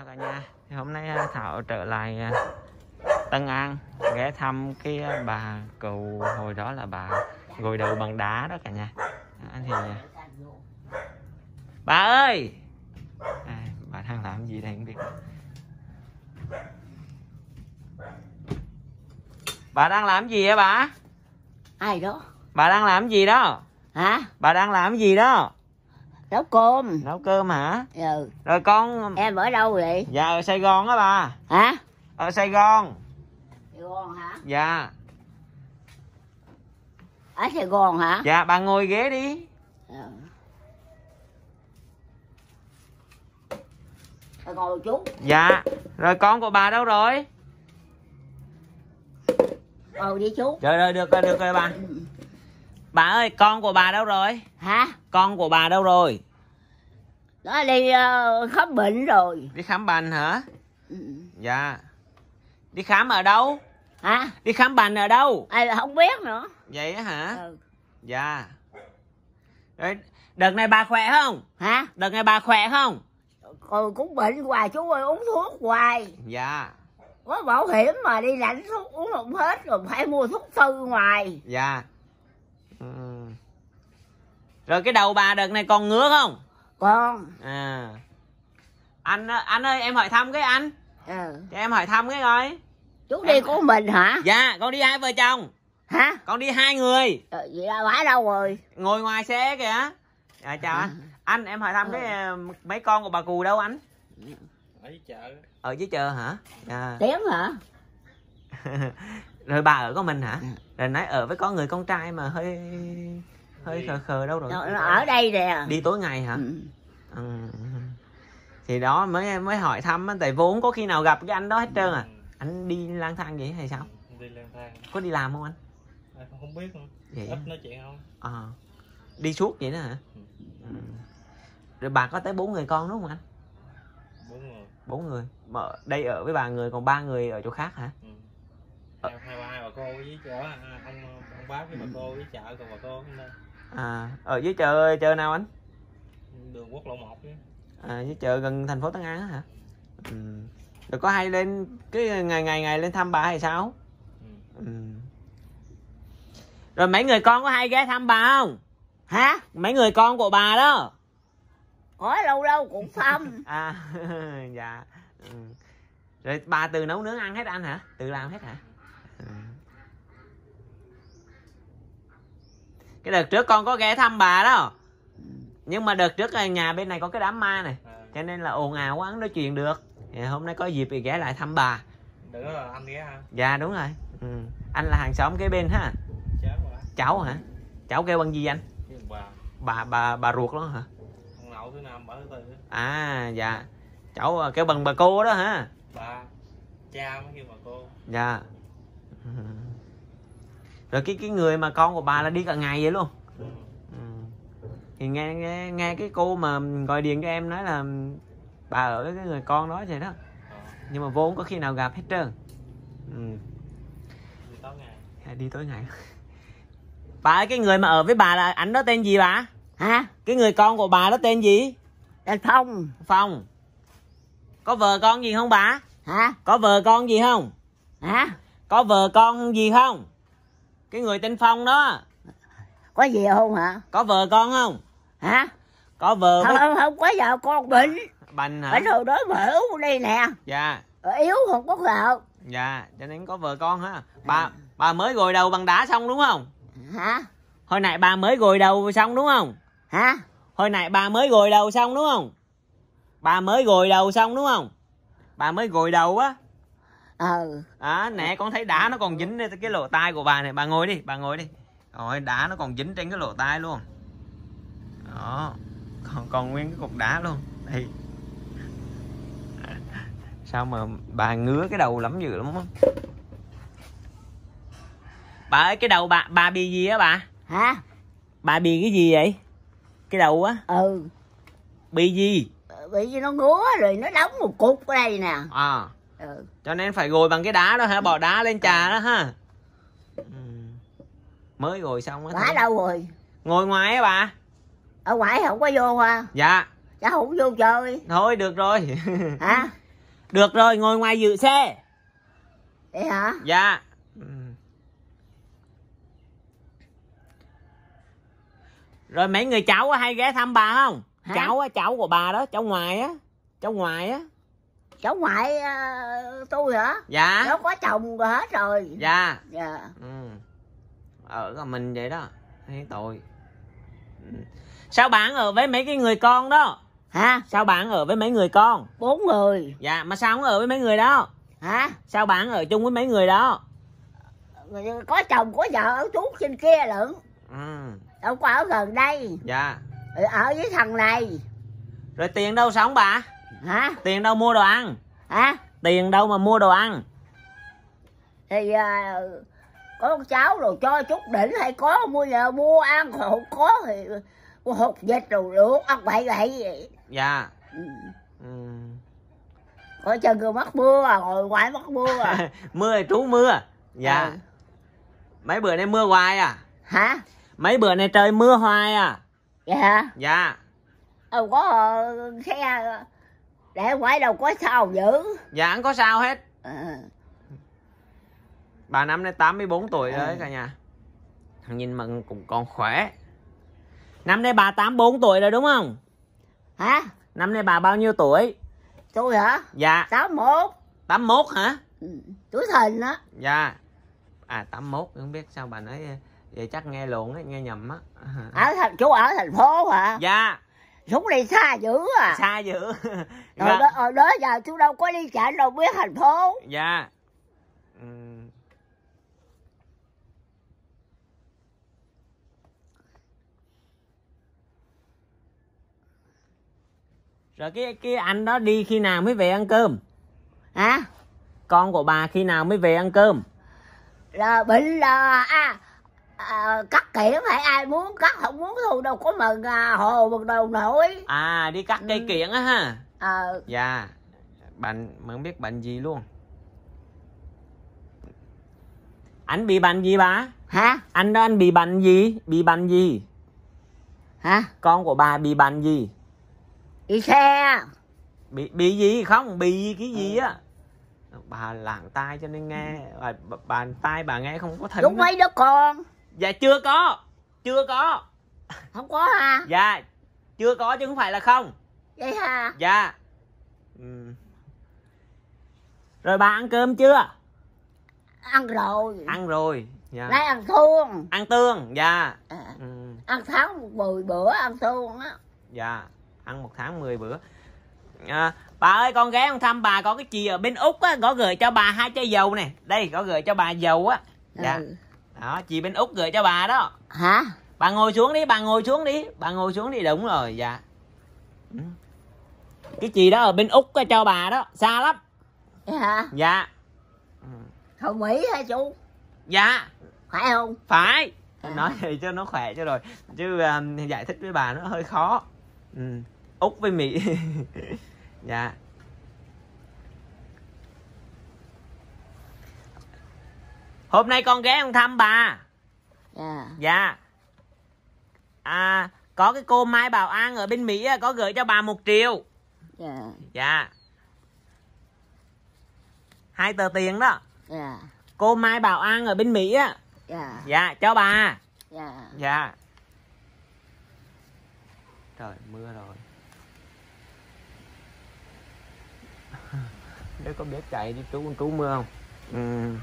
chào cả nhà thì hôm nay à, thảo trở lại à, tân an ghé thăm cái à, bà cụ hồi đó là bà gội đầu bằng đá đó cả nhà à, thì bà ơi à, bà đang làm gì đây không biết bà đang làm gì vậy bà ai đó bà đang làm gì đó hả bà đang làm gì đó nấu cơm nấu cơm hả ừ rồi con em ở đâu vậy dạ ở sài gòn á bà hả ở sài gòn sài gòn hả dạ ở sài gòn hả dạ bà ngồi ghế đi ừ. ngồi chú dạ rồi con của bà đâu rồi ngồi đi chú rồi rồi được rồi được rồi bà ừ. bà ơi con của bà đâu rồi hả con của bà đâu rồi nó đi uh, khám bệnh rồi đi khám bệnh hả ừ. dạ đi khám ở đâu hả đi khám bệnh ở đâu ai là không biết nữa vậy hả ừ. dạ Đấy, đợt này bà khỏe không hả đợt này bà khỏe không ừ, cũng bệnh hoài chú ơi uống thuốc hoài dạ có bảo hiểm mà đi lãnh thuốc uống không hết rồi phải mua thuốc tư ngoài dạ ừ. rồi cái đầu bà đợt này còn ngứa không con. À. Anh anh ơi em hỏi thăm cái anh. Ừ. em hỏi thăm cái rồi. Chú em... đi của mình hả? Dạ, con đi hai vợ chồng. Hả? Con đi hai người. Ừ, vậy là phải đâu rồi? Ngồi ngoài xe kìa. À, chào à. anh. em hỏi thăm ừ. cái mấy con của bà cù đâu anh? Ở dưới chợ. Ở dưới chợ hả? À. Tiếng hả? rồi bà ở có mình hả ừ. rồi nãy ở với có người con trai mà hơi hơi khờ khờ đâu rồi ở đây nè đi tối ngày hả ừ. à, thì đó mới mới hỏi thăm tại vốn có khi nào gặp cái anh đó hết trơn à ừ. anh đi lang thang vậy hay sao đi lang thang có đi làm không anh à, không biết không vậy ít nói chuyện không à, đi suốt vậy đó hả ừ. ừ. rồi bà có tới bốn người con đúng không anh bốn người bốn người mà đây ở với bà người còn ba người ở chỗ khác hả ừ. Ờ. hai, ba bà cô với chỗ à, ông ông bác với bà cô với chợ còn bà cô không đây à ở ờ, dưới chợ chợ nào anh đường quốc lộ 1 à dưới chợ gần thành phố tân an hả ừ. rồi có hay lên cái ngày ngày ngày lên thăm bà hay sao ừ. Ừ. rồi mấy người con có hay ghé thăm bà không hả mấy người con của bà đó có lâu lâu cũng thăm à dạ ừ. rồi bà từ nấu nướng ăn hết anh hả tự làm hết hả ừ. cái đợt trước con có ghé thăm bà đó nhưng mà đợt trước nhà bên này có cái đám ma này à. cho nên là ồn ào quá nói chuyện được thì hôm nay có dịp thì ghé lại thăm bà được rồi anh ghé ha. dạ đúng rồi ừ. anh là hàng xóm kế bên ha cháu, hả cháu kêu bằng gì anh bà bà bà, bà ruột đó hả à dạ cháu ờ, kêu bằng bà cô đó hả bà cha mới kêu bà cô dạ rồi cái cái người mà con của bà là đi cả ngày vậy luôn ừ. thì nghe, nghe nghe cái cô mà gọi điện cho em nói là bà ở với cái người con đó vậy đó nhưng mà vốn có khi nào gặp hết trơn ừ. đi tối ngày bà ấy cái người mà ở với bà là ảnh đó tên gì bà hả cái người con của bà đó tên gì tên phong phong có vợ con gì không bà hả có vợ con gì không hả có vợ con gì không cái người tên phong đó có gì không hả có vợ con không hả có vợ không không, không có vợ con bệnh bệnh hả bệnh hồi đó vợ yếu đây nè dạ ở yếu không có vợ dạ cho nên có vợ con ha bà à. bà mới gội đầu bằng đá xong đúng không hả hồi nãy bà mới gội đầu xong đúng không hả hồi nãy bà mới gội đầu xong đúng không bà mới gội đầu xong đúng không bà mới gội đầu á ờ à, nè con thấy đá nó còn dính lên cái lỗ tai của bà này bà ngồi đi bà ngồi đi rồi đá nó còn dính trên cái lỗ tai luôn đó còn còn nguyên cái cục đá luôn đây sao mà bà ngứa cái đầu lắm dữ lắm không bà ơi cái đầu bà bà bị gì á bà hả bà bị cái gì vậy cái đầu á ừ bị gì bị gì nó ngứa rồi nó đóng một cục ở đây nè à Ừ. cho nên phải gội bằng cái đá đó hả ừ. bỏ đá lên trà ừ. đó ha mới gội xong á quá đâu rồi ngồi ngoài á bà ở ngoài không có vô à dạ cháu không vô chơi thôi được rồi hả được rồi ngồi ngoài dự xe vậy hả dạ rồi mấy người cháu hay ghé thăm bà không hả? cháu cháu của bà đó cháu ngoài á cháu ngoài á cháu ngoại uh, tôi hả dạ nó có chồng rồi hết rồi dạ dạ ừ ở ờ, mình vậy đó thấy tội ừ. sao bạn ở với mấy cái người con đó hả sao bạn ở với mấy người con bốn người dạ mà sao không ở với mấy người đó hả sao bạn ở chung với mấy người đó có chồng có vợ ở chú trên kia lận ừ đâu có ở gần đây dạ ở với thằng này rồi tiền đâu sống bà hả tiền đâu mua đồ ăn hả tiền đâu mà mua đồ ăn thì à, có cháu rồi cho chút đỉnh hay có mua giờ mua ăn còn không có thì mua hột vịt rồi luộc ăn vậy bậy vậy dạ ừ. Ừ. có chân người mắc mưa à ngồi ngoài mắc mưa à mưa thì trú mưa dạ à. mấy bữa nay mưa hoài à hả mấy bữa nay trời mưa hoài à dạ dạ không ờ, có xe ờ, để quay đâu có sao dữ dạ không có sao hết à. bà năm nay 84 tuổi ờ. rồi à. cả nhà thằng nhìn mừng cũng còn khỏe năm nay bà 84 tuổi rồi đúng không hả năm nay bà bao nhiêu tuổi tôi hả dạ 81 81 hả ừ. tuổi thìn á dạ à 81 không biết sao bà nói vậy chắc nghe lộn á, nghe nhầm á ở thành chú ở thành phố hả dạ xuống đi xa dữ à xa dữ rồi dạ. đó, ở ờ, đó giờ chú đâu có đi chạy đâu biết thành phố dạ ừ. rồi cái cái anh đó đi khi nào mới về ăn cơm hả con của bà khi nào mới về ăn cơm là bệnh là à à, cắt kỹ lắm phải ai muốn cắt không muốn thu đâu có mừng à, hồ mừng đầu nổi à đi cắt cây ừ. kiện á ha ờ à. dạ bệnh mà biết bệnh gì luôn anh bị bệnh gì bà hả anh đó anh bị bệnh gì bị bệnh gì hả con của bà bị bệnh gì bị xe bị bị gì không bị cái gì ừ. á ừ. bà lạng tai cho nên nghe bà, bà tai bà nghe không có thính đúng mấy đó con dạ chưa có chưa có không có ha dạ chưa có chứ không phải là không vậy hả dạ ừ. rồi bà ăn cơm chưa ăn rồi ăn rồi dạ. lấy ăn thương ăn tương dạ à. ừ. ăn tháng một mười bữa ăn thương á dạ ăn một tháng mười bữa à, bà ơi con ghé con thăm bà có cái chị ở bên úc á có gửi cho bà hai chai dầu nè đây có gửi cho bà dầu á dạ ừ đó chị bên úc gửi cho bà đó hả bà ngồi xuống đi bà ngồi xuống đi bà ngồi xuống đi đúng rồi dạ ừ. cái chị đó ở bên úc cho bà đó xa lắm dạ hả dạ không mỹ hả chú dạ phải không phải à. nói thì cho nó khỏe cho rồi chứ um, giải thích với bà nó hơi khó ừ. úc với mỹ dạ hôm nay con ghé con thăm bà dạ dạ à có cái cô mai bảo an ở bên mỹ có gửi cho bà một triệu dạ dạ hai tờ tiền đó dạ cô mai bảo an ở bên mỹ á dạ dạ cho bà dạ dạ trời mưa rồi nếu có biết chạy đi trú con trú mưa không ừ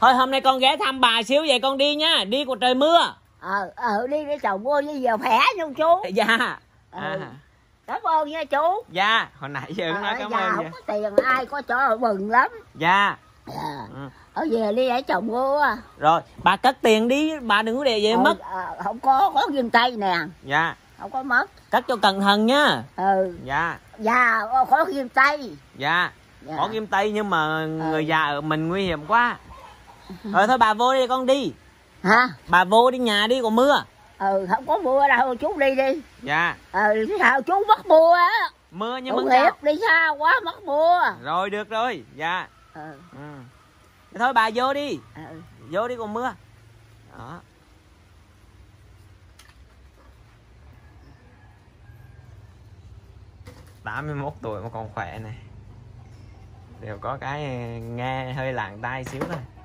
thôi hôm nay con ghé thăm bà xíu vậy con đi nha đi còn trời mưa ờ ờ đi để chồng mua với giờ khỏe không chú dạ ừ. à. cảm ơn nha chú dạ hồi nãy giờ cũng nói cảm dạ, ơn không có tiền ai có cho mừng lắm dạ ờ, ừ. ở về đi để chồng mua rồi bà cất tiền đi bà đừng có để về ừ, mất à, không có có ghim tay nè dạ không có mất cất cho cẩn thận nha ừ dạ dạ có kim tây dạ, dạ. có ghim tay nhưng mà ừ. người ừ. già ở mình nguy hiểm quá rồi ờ, thôi bà vô đi con đi Hả? Bà vô đi nhà đi còn mưa Ừ không có mưa đâu chú đi đi Dạ Ừ sao chú mất mưa á Mưa nhưng mà sao? đi xa quá mất mưa Rồi được rồi Dạ Ừ, ừ. Thôi bà vô đi ừ. Vô đi còn mưa Đó tám mươi 81 tuổi mà còn khỏe này đều có cái ờ, nghe hơi lạng tai xíu thôi